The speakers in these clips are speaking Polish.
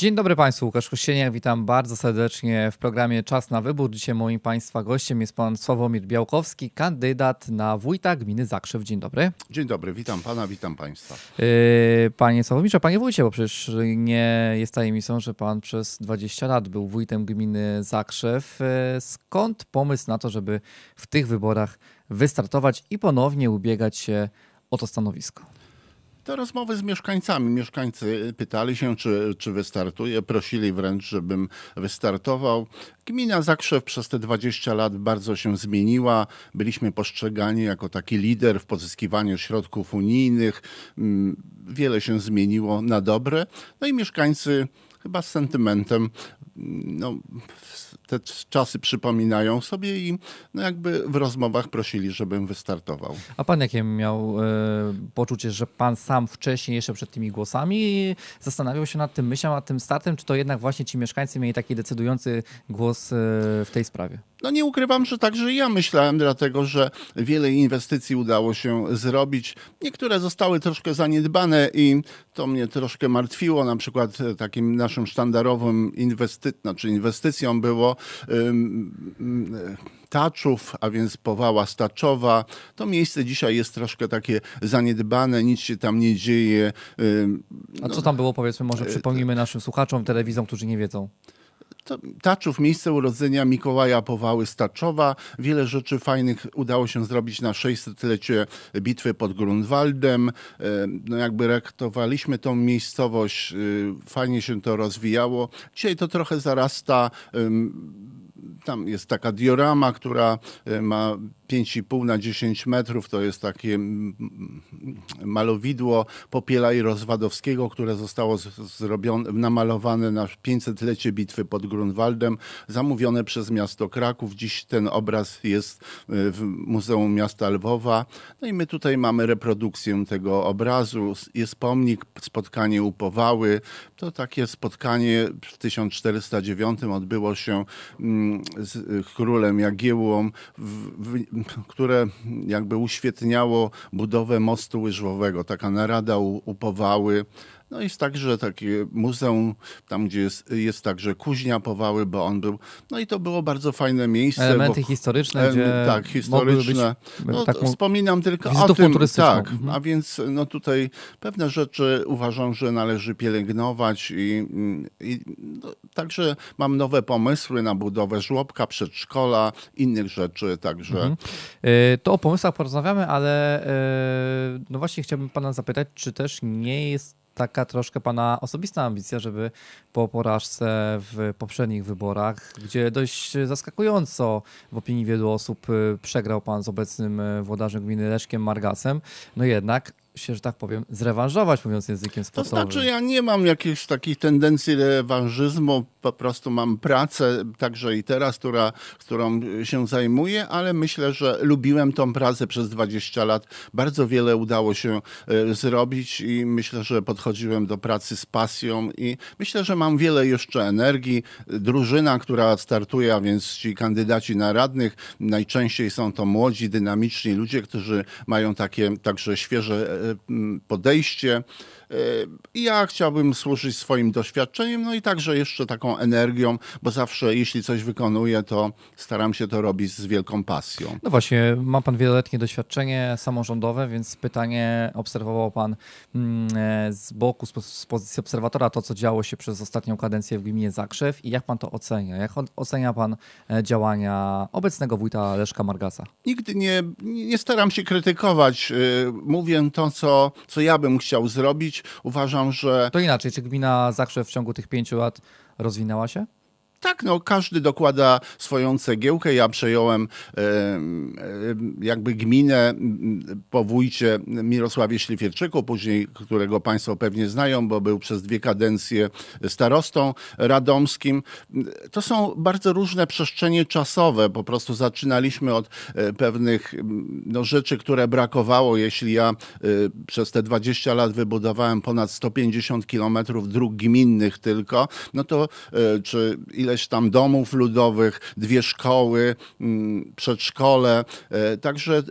Dzień dobry Państwu, Łukasz Kościeniak, witam bardzo serdecznie w programie Czas na Wybór. Dzisiaj moim Państwa gościem jest Pan Sławomir Białkowski, kandydat na wójta gminy Zakrzew. Dzień dobry. Dzień dobry, witam Pana, witam Państwa. Yy, panie Sławomirze, Panie Wójcie, bo przecież nie jest tajemnicą, że Pan przez 20 lat był wójtem gminy Zakrzew. Yy, skąd pomysł na to, żeby w tych wyborach wystartować i ponownie ubiegać się o to stanowisko? Te rozmowy z mieszkańcami. Mieszkańcy pytali się, czy, czy wystartuję. Prosili wręcz, żebym wystartował. Gmina Zakrzew przez te 20 lat bardzo się zmieniła. Byliśmy postrzegani jako taki lider w pozyskiwaniu środków unijnych. Mm, wiele się zmieniło na dobre. No i mieszkańcy chyba z sentymentem. No, te czasy przypominają sobie i no jakby w rozmowach prosili, żebym wystartował. A pan jakie miał e, poczucie, że pan sam wcześniej, jeszcze przed tymi głosami, zastanawiał się nad tym, myślał nad tym startem, czy to jednak właśnie ci mieszkańcy mieli taki decydujący głos e, w tej sprawie? no nie ukrywam, że także ja myślałem, dlatego że wiele inwestycji udało się zrobić. Niektóre zostały troszkę zaniedbane i to mnie troszkę martwiło. Na przykład e, takim naszym sztandarowym inwesty znaczy inwestycją było. Um, Taczów, a więc Powała Staczowa. To miejsce dzisiaj jest troszkę takie zaniedbane, nic się tam nie dzieje. a co no, tam było, powiedzmy, może e, przypomnimy naszym słuchaczom, telewizom, którzy nie wiedzą? Taczów, miejsce urodzenia Mikołaja Powały Taczowa. Wiele rzeczy fajnych udało się zrobić na 600-lecie bitwy pod Grunwaldem. E, no jakby reaktowaliśmy tą miejscowość, e, fajnie się to rozwijało. Dzisiaj to trochę zarasta tam jest taka diorama, która e, ma 5,5 na 10 metrów to jest takie mm, mm, malowidło Popiela i Rozwadowskiego, które zostało zrobione, namalowane na 500-lecie bitwy pod Grunwaldem, zamówione przez miasto Kraków. Dziś ten obraz jest y, w Muzeum Miasta Lwowa. No i my tutaj mamy reprodukcję tego obrazu. Jest pomnik, spotkanie upowały. To takie spotkanie w 1409 odbyło się mm, z y, królem Jagiełłą w, w, które jakby uświetniało budowę mostu łyżwowego. Taka narada upowały no jest także takie muzeum, tam gdzie jest, jest także kuźnia Powały, bo on był, no i to było bardzo fajne miejsce. Elementy bo, historyczne, em, gdzie Tak, historyczne. Być, no, tak, wspominam tylko o tym, tak. A mhm. więc no tutaj pewne rzeczy uważam, że należy pielęgnować i, mm, i no, także mam nowe pomysły na budowę żłobka, przedszkola, innych rzeczy także. Mhm. E, to o pomysłach porozmawiamy, ale e, no właśnie chciałbym pana zapytać, czy też nie jest taka troszkę pana osobista ambicja, żeby po porażce w poprzednich wyborach, gdzie dość zaskakująco w opinii wielu osób y, przegrał pan z obecnym y, włodarzem gminy Leszkiem Margasem, no jednak się, że tak powiem, zrewanżować, mówiąc językiem sportowym. To znaczy, ja nie mam jakiejś takiej tendencji rewanżyzmu po prostu mam pracę, także i teraz, która, którą się zajmuję, ale myślę, że lubiłem tą pracę przez 20 lat. Bardzo wiele udało się e, zrobić i myślę, że podchodziłem do pracy z pasją i myślę, że mam wiele jeszcze energii. Drużyna, która startuje, a więc ci kandydaci na radnych, najczęściej są to młodzi, dynamiczni ludzie, którzy mają takie także świeże e, podejście. E, ja chciałbym służyć swoim doświadczeniem, no i także jeszcze taką energią, bo zawsze jeśli coś wykonuję, to staram się to robić z wielką pasją. No właśnie, ma pan wieloletnie doświadczenie samorządowe, więc pytanie, obserwował pan mm, e, z boku, z pozycji obserwatora to, co działo się przez ostatnią kadencję w gminie Zakrzew i jak pan to ocenia? Jak ocenia pan e, działania obecnego wójta Leszka Margasa? Nigdy nie, nie staram się krytykować. Mówię to, co, co ja bym chciał zrobić, Uważam, że. To inaczej, czy gmina zawsze w ciągu tych pięciu lat rozwinęła się? Tak, no każdy dokłada swoją cegiełkę. Ja przejąłem e, e, jakby gminę po wójcie Mirosławie Śliwierczyku, później którego Państwo pewnie znają, bo był przez dwie kadencje starostą radomskim. To są bardzo różne przestrzenie czasowe. Po prostu zaczynaliśmy od e, pewnych no, rzeczy, które brakowało. Jeśli ja przez te 20 lat wybudowałem ponad 150 kilometrów dróg gminnych tylko, no to czy ile ileś tam domów ludowych, dwie szkoły, mm, przedszkole. E, także e,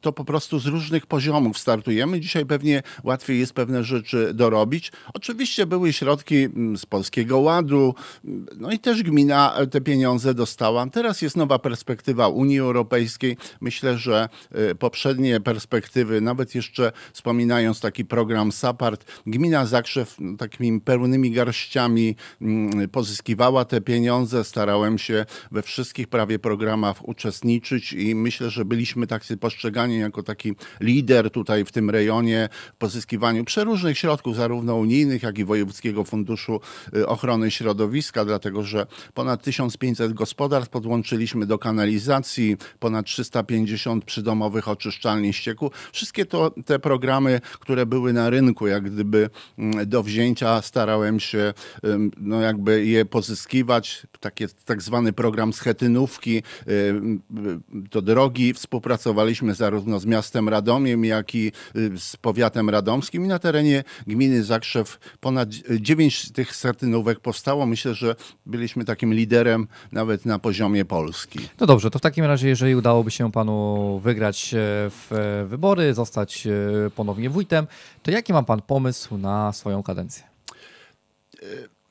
to po prostu z różnych poziomów startujemy. Dzisiaj pewnie łatwiej jest pewne rzeczy dorobić. Oczywiście były środki mm, z Polskiego Ładu, mm, no i też gmina te pieniądze dostała. Teraz jest nowa perspektywa Unii Europejskiej. Myślę, że e, poprzednie perspektywy, nawet jeszcze wspominając taki program SAPART, gmina Zakrzew takimi pełnymi garściami pozyskiwała te pieniądze pieniądze, starałem się we wszystkich prawie programach uczestniczyć i myślę, że byliśmy tak postrzegani jako taki lider tutaj w tym rejonie w pozyskiwaniu przeróżnych środków, zarówno unijnych, jak i Wojewódzkiego Funduszu y, Ochrony Środowiska, dlatego że ponad 1500 gospodarstw podłączyliśmy do kanalizacji, ponad 350 przydomowych oczyszczalni ścieku. Wszystkie to, te programy, które były na rynku, jak gdyby mm, do wzięcia, starałem się no jakby je pozyskiwać, takie tak zwany program schetynówki. Y, y, to drogi współpracowaliśmy zarówno z miastem Radomiem, jak i y, z powiatem radomskim i na terenie gminy Zakrzew ponad dziewięć tych schetynówek powstało. Myślę, że byliśmy takim liderem nawet na poziomie Polski. No dobrze, to w takim razie, jeżeli udałoby się panu wygrać e, w e, wybory, zostać e, ponownie wójtem, to jaki ma pan pomysł na swoją kadencję?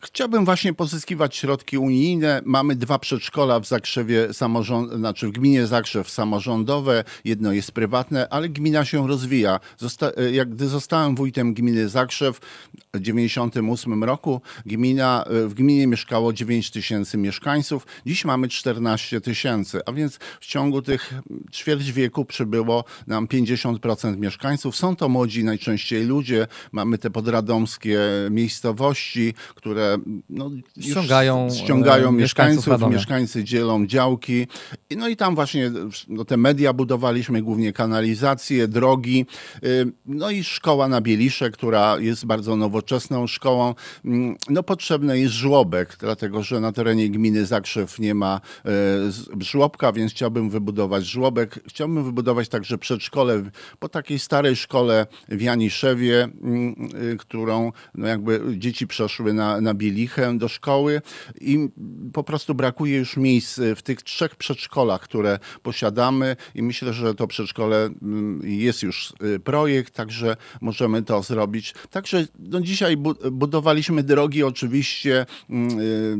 Chciałbym właśnie pozyskiwać środki unijne. Mamy dwa przedszkola w Zakrzewie samorząd, znaczy w gminie Zakrzew samorządowe, jedno jest prywatne, ale gmina się rozwija. Zosta e, jak gdy zostałem wójtem gminy Zakrzew w 1998 roku, gmina, e, w gminie mieszkało 9 tysięcy mieszkańców. Dziś mamy 14 tysięcy, a więc w ciągu tych ćwierć wieku przybyło nam 50% mieszkańców. Są to młodzi najczęściej ludzie. Mamy te podradomskie miejscowości, które no, ściągają, ściągają e, mieszkańców, mieszkańców mieszkańcy dzielą działki. No i tam właśnie no, te media budowaliśmy, głównie kanalizacje, drogi, y, no i szkoła na Bielisze, która jest bardzo nowoczesną szkołą. Mm, no potrzebny jest żłobek, dlatego że na terenie gminy Zakrzew nie ma e, żłobka, więc chciałbym wybudować żłobek. Chciałbym wybudować także przedszkole po takiej starej szkole w Janiszewie, mm, y, którą no jakby dzieci przeszły na, na bielichem do szkoły i po prostu brakuje już miejsc w tych trzech przedszkolach, które posiadamy i myślę, że to przedszkole mm, jest już y, projekt, także możemy to zrobić. Także no dzisiaj budowaliśmy drogi oczywiście mm, y,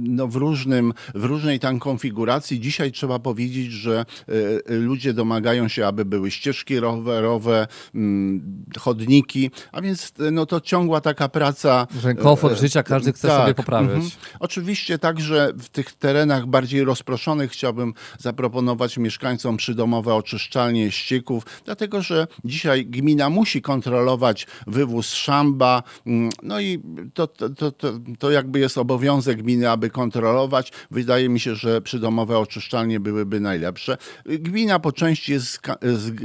no w, różnym, w różnej tam konfiguracji. Dzisiaj trzeba powiedzieć, że y, ludzie domagają się, aby były ścieżki rowerowe, mm, chodniki, a więc no to ciągła taka praca. Komfort e, życia tak, każdy chce tak. sobie poprawiać. Mhm. Oczywiście także w tych terenach bardziej rozproszonych chciałbym zaproponować mieszkańcom przydomowe oczyszczalnie ścieków, dlatego że dzisiaj gmina musi kontrolować wywóz szamba, mm, no i to, to, to, to, to jakby jest obowiązek gminy, aby kontrolować. Wydaje mi się, że przydomowe oczyszczalnie byłyby najlepsze. Gmina po części jest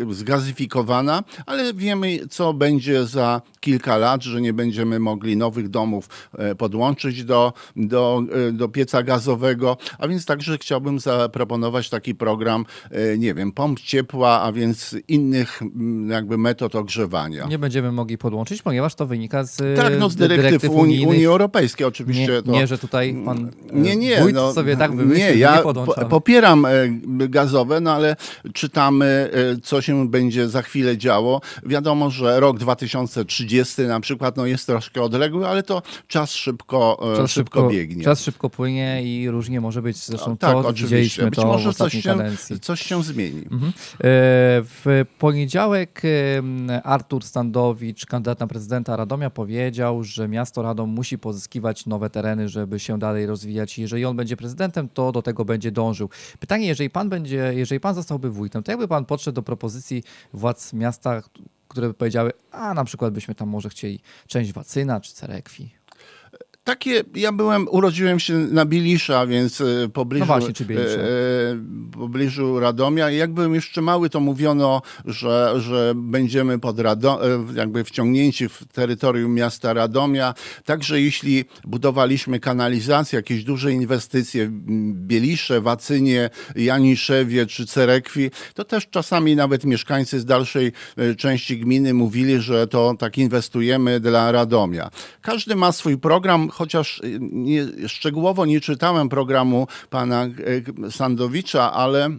zgazyfikowana, ale wiemy, co będzie za kilka lat, że nie będziemy mogli nowych domów e, podłączyć do, do, e, do pieca gazowego, a więc także chciałbym zaproponować taki program, e, nie wiem, pomp ciepła, a więc innych jakby metod ogrzewania. Nie będziemy mogli podłączyć, ponieważ to wynika z e, Tak, no z dyrektyw, dyrektyw Unii, Unii Europejskiej oczywiście. Nie, to... nie, że tutaj mm, pan nie, nie, wójt no, sobie tak wymyślił, nie, ja nie podłączam. popieram gazowe, no ale czytamy, co się będzie za chwilę działo. Wiadomo, że rok 2030 na przykład no jest troszkę odległy, ale to czas szybko, e, czas szybko, szybko, biegnie. Czas szybko płynie i różnie może być. Zresztą no, tak, to oczywiście. Być to może coś się, coś się zmieni. Mhm. E, w poniedziałek Artur Standowicz, kandydat na prezydenta Radomia, powiedział, że miasto Radom musi pozyskiwać nowe tereny, żeby się dalej rozwijać. Jeżeli on będzie prezydentem, to do tego będzie dążył. Pytanie, jeżeli pan będzie, jeżeli pan zostałby wójtem, to jakby pan podszedł do propozycji władz miasta, które by powiedziały, a na przykład byśmy tam może chcieli część Wacyna czy Cerekwi takie, ja byłem, urodziłem się na Bilisza, więc e, pobliżu, no właśnie, czy Bilisza. E, pobliżu Radomia i jak byłem jeszcze mały, to mówiono, że, że będziemy pod Rado, e, jakby wciągnięci w terytorium miasta Radomia, także jeśli budowaliśmy kanalizację, jakieś duże inwestycje Bielisze, Wacynie, Janiszewie czy Cerekwi, to też czasami nawet mieszkańcy z dalszej części gminy mówili, że to tak inwestujemy dla Radomia. Każdy ma swój program, chociaż y, nie, szczegółowo nie czytałem programu pana y, Sandowicza, ale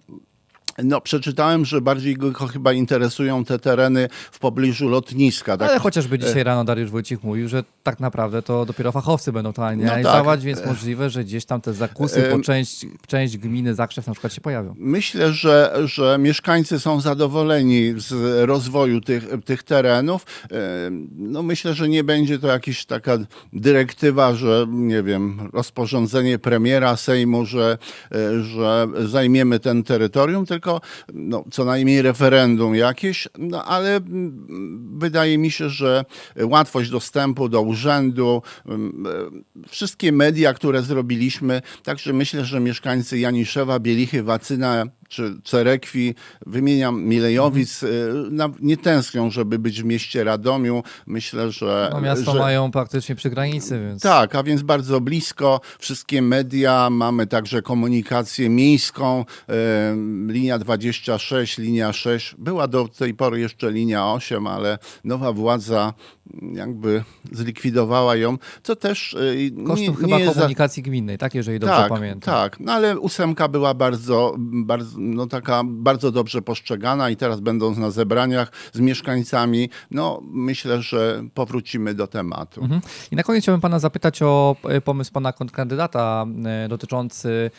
no, przeczytałem, że bardziej go chyba interesują te tereny w pobliżu lotniska. Tak? Ale chociażby e. dzisiaj rano Dariusz Wójcik mówił, że tak naprawdę to dopiero fachowcy będą to no analizować, no tak. więc e. możliwe, że gdzieś tam te zakusy e. po część, część gminy Zakrzew na przykład się pojawią. Myślę, że, że mieszkańcy są zadowoleni z rozwoju tych, tych terenów. No, myślę, że nie będzie to jakaś taka dyrektywa, że nie wiem, rozporządzenie premiera Sejmu, że, że zajmiemy ten terytorium, tylko no, co najmniej referendum jakieś, no, ale mm, wydaje mi się, że łatwość dostępu do urzędu, mm, e, wszystkie media, które zrobiliśmy, także myślę, że mieszkańcy Janiszewa, Bielichy, Wacyna czy Cerekwi, wymieniam Milejowic, mhm. Y, nie tęsknią, żeby być w mieście Radomiu. Myślę, że... No miasto że... mają praktycznie przy granicy, więc... Tak, a więc bardzo blisko. Wszystkie media, mamy także komunikację miejską, y, linia 26, linia 6. Była do tej pory jeszcze linia 8, ale nowa władza mm, jakby zlikwidowała ją, co też... Y, Kosztem nie, chyba komunikacji za... gminnej, tak, jeżeli dobrze tak, pamiętam. Tak, no ale ósemka była bardzo, bardzo no, taka bardzo dobrze postrzegana i teraz będąc na zebraniach z mieszkańcami, no myślę, że powrócimy do tematu. Mhm. I na koniec chciałbym pana zapytać o e, pomysł pana kandydata e, dotyczący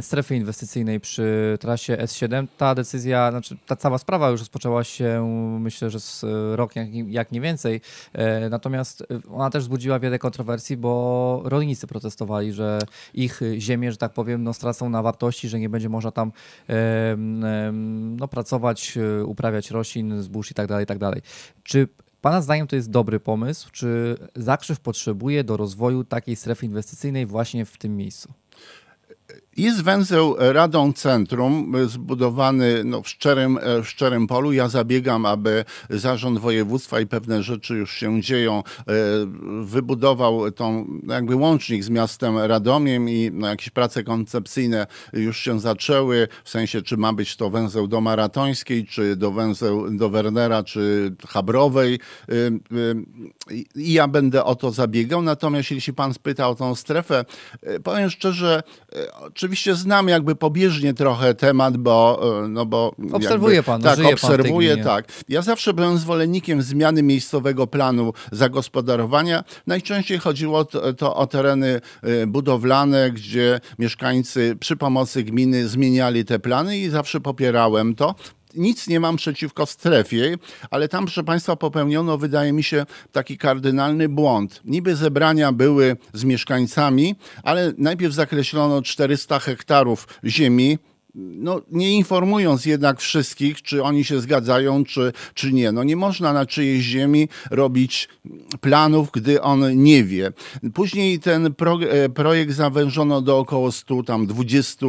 strefy inwestycyjnej przy trasie S7. Ta decyzja, znaczy ta cała sprawa już rozpoczęła się myślę, że z e, rok jak, jak nie więcej. Natomiast ona też wzbudziła wiele kontrowersji, bo rolnicy protestowali, że ich ziemie, że tak powiem, no, stracą na wartości, że nie będzie można tam no, pracować, e, uprawiać roślin, zbóż i tak dalej, i tak dalej. Czy Pana zdaniem to jest dobry pomysł? Czy zakrzyw potrzebuje do rozwoju takiej strefy inwestycyjnej właśnie w tym miejscu? Jest węzeł Radom Centrum zbudowany no, w, szczerym, e, w szczerym polu. Ja zabiegam, aby zarząd województwa i pewne rzeczy już się dzieją, e, wybudował tą no, jakby łącznik z miastem Radomiem i no, jakieś prace koncepcyjne już się zaczęły, w sensie czy ma być to węzeł do Maratońskiej, czy do węzeł do Wernera, czy Habrowej. Y, y, I ja będę o to zabiegał. Natomiast jeśli pan spyta o tą strefę, e, powiem szczerze, czy oczywiście znam jakby pobieżnie trochę temat, bo... E, no bo obserwuje jakby, pan, Tak, obserwuję, pan tak. Ja zawsze byłem zwolennikiem zmiany miejscowego planu zagospodarowania. Najczęściej chodziło to, to o tereny e, budowlane, gdzie mieszkańcy przy pomocy gminy zmieniali te plany i zawsze popierałem to nic nie mam przeciwko strefie, ale tam, proszę Państwa, popełniono, wydaje mi się, taki kardynalny błąd. Niby zebrania były z mieszkańcami, ale najpierw zakreślono 400 hektarów ziemi, no, nie informując jednak wszystkich, czy oni się zgadzają, czy, czy nie. No, nie można na czyjejś ziemi robić planów, gdy on nie wie. Później ten pro, e, projekt zawężono do około 100, tam 20,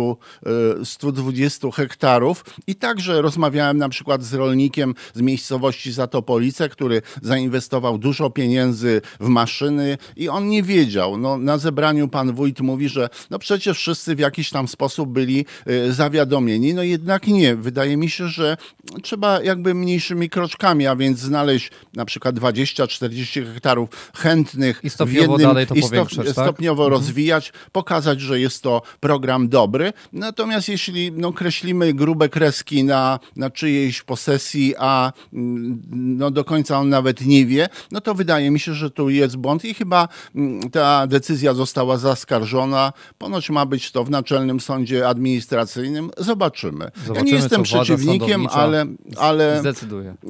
120 e, hektarów i także rozmawiałem na przykład z rolnikiem z miejscowości Zatopolice, który zainwestował dużo pieniędzy w maszyny i on nie wiedział. No, na zebraniu pan wójt mówi, że no przecież wszyscy w jakiś tam sposób byli e, zawiadowani powiadomieni? No jednak nie. Wydaje mi się, że trzeba jakby mniejszymi kroczkami, a więc znaleźć na przykład 20-40 hektarów chętnych I stopniowo w jednym, dalej to i stopniowo tak? stopniowo mhm. rozwijać, pokazać, że jest to program dobry. Natomiast jeśli no, kreślimy grube kreski na, na czyjejś posesji, a mm, no, do końca on nawet nie wie, no to wydaje mi się, że tu jest błąd i chyba mm, ta decyzja została zaskarżona. Ponoć ma być to w Naczelnym Sądzie Administracyjnym zobaczymy. zobaczymy ja nie jestem przeciwnikiem, ale, ale.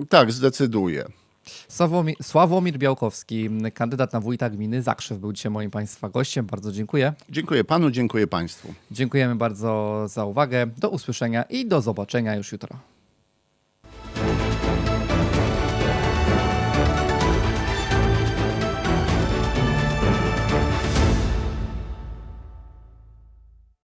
Tak, zdecyduje. Sławomir, Sławomir Białkowski, kandydat na wójta gminy Zakrzew, był dzisiaj moim Państwa gościem. Bardzo dziękuję. Dziękuję Panu, dziękuję Państwu. Dziękujemy bardzo za uwagę. Do usłyszenia i do zobaczenia już jutro.